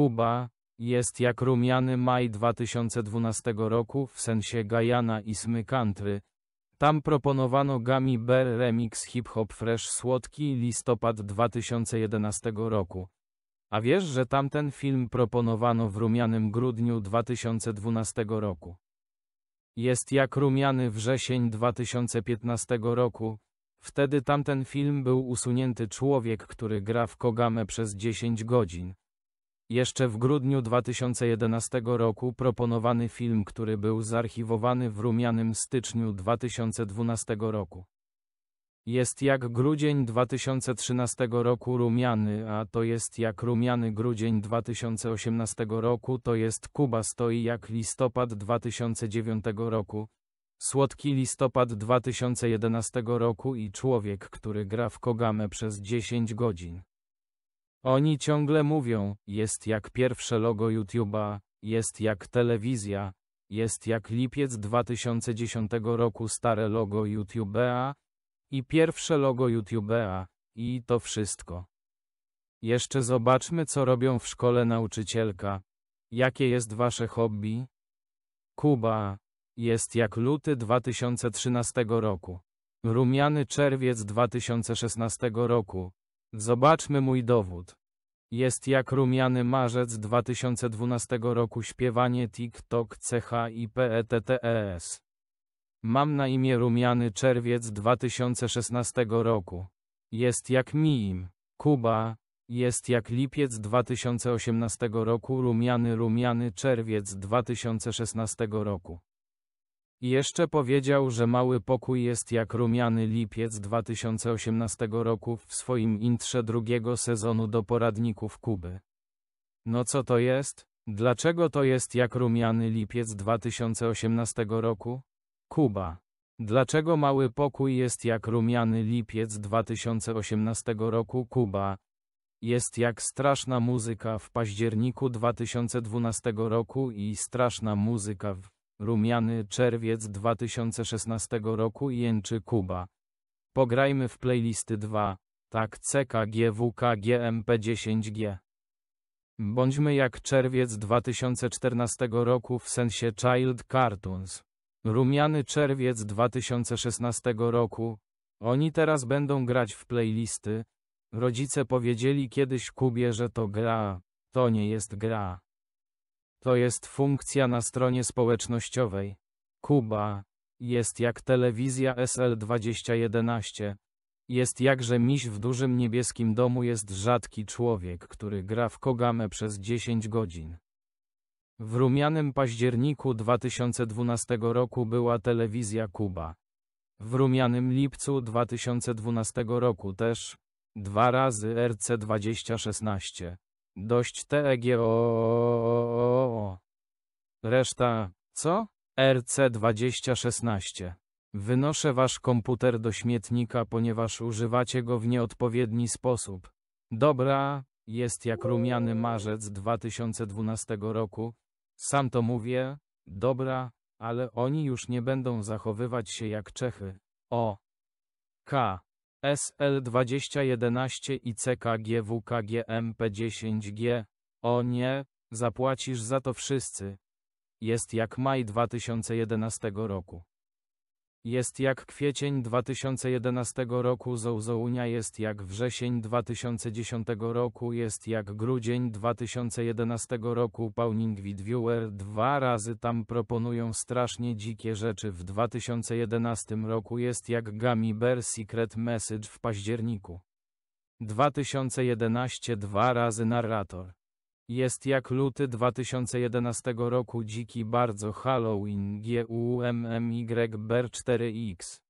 Kuba, jest jak rumiany maj 2012 roku w sensie Gajana i Smykantry. Tam proponowano Gummy Bear Remix Hip Hop Fresh Słodki listopad 2011 roku. A wiesz, że tamten film proponowano w rumianym grudniu 2012 roku. Jest jak rumiany wrzesień 2015 roku. Wtedy tamten film był usunięty człowiek, który gra w Kogamę przez 10 godzin. Jeszcze w grudniu 2011 roku proponowany film, który był zarchiwowany w rumianym styczniu 2012 roku. Jest jak grudzień 2013 roku rumiany, a to jest jak rumiany grudzień 2018 roku, to jest Kuba stoi jak listopad 2009 roku, słodki listopad 2011 roku i człowiek, który gra w Kogamę przez 10 godzin. Oni ciągle mówią, jest jak pierwsze logo YouTube'a, jest jak telewizja, jest jak lipiec 2010 roku stare logo YouTube'a i pierwsze logo YouTube'a i to wszystko. Jeszcze zobaczmy co robią w szkole nauczycielka. Jakie jest wasze hobby? Kuba. Jest jak luty 2013 roku. Rumiany czerwiec 2016 roku. Zobaczmy mój dowód. Jest jak rumiany marzec 2012 roku śpiewanie TikTok CH i PETTES. Mam na imię rumiany czerwiec 2016 roku. Jest jak Miim, Kuba, jest jak lipiec 2018 roku rumiany rumiany czerwiec 2016 roku. Jeszcze powiedział, że Mały Pokój jest jak rumiany lipiec 2018 roku w swoim intrze drugiego sezonu do poradników Kuby. No co to jest? Dlaczego to jest jak rumiany lipiec 2018 roku? Kuba. Dlaczego Mały Pokój jest jak rumiany lipiec 2018 roku? Kuba. Jest jak straszna muzyka w październiku 2012 roku i straszna muzyka w Rumiany czerwiec 2016 roku jęczy Kuba. Pograjmy w playlisty 2. Tak CKGWKGMP10G. Bądźmy jak czerwiec 2014 roku w sensie Child Cartoons. Rumiany czerwiec 2016 roku. Oni teraz będą grać w playlisty. Rodzice powiedzieli kiedyś Kubie, że to gra, to nie jest gra. To jest funkcja na stronie społecznościowej. Kuba jest jak telewizja SL2011. Jest jakże miś w dużym niebieskim domu jest rzadki człowiek, który gra w Kogamę przez 10 godzin. W rumianym październiku 2012 roku była telewizja Kuba. W rumianym lipcu 2012 roku też dwa razy RC2016. Dość TEGO. Reszta, co? RC2016. Wynoszę wasz komputer do śmietnika, ponieważ używacie go w nieodpowiedni sposób. Dobra, jest jak rumiany marzec 2012 roku. Sam to mówię, dobra, ale oni już nie będą zachowywać się jak Czechy. O. K. SL2011 i CKGWKG MP10G. O nie, zapłacisz za to wszyscy. Jest jak maj 2011 roku. Jest jak kwiecień 2011 roku, Zouzounia jest jak wrzesień 2010 roku, jest jak grudzień 2011 roku, Pauling Viewer dwa razy tam proponują strasznie dzikie rzeczy w 2011 roku, jest jak Gummy Bear Secret Message w październiku 2011 dwa razy narrator. Jest jak luty 2011 roku dziki bardzo Halloween GUMMYBR4X.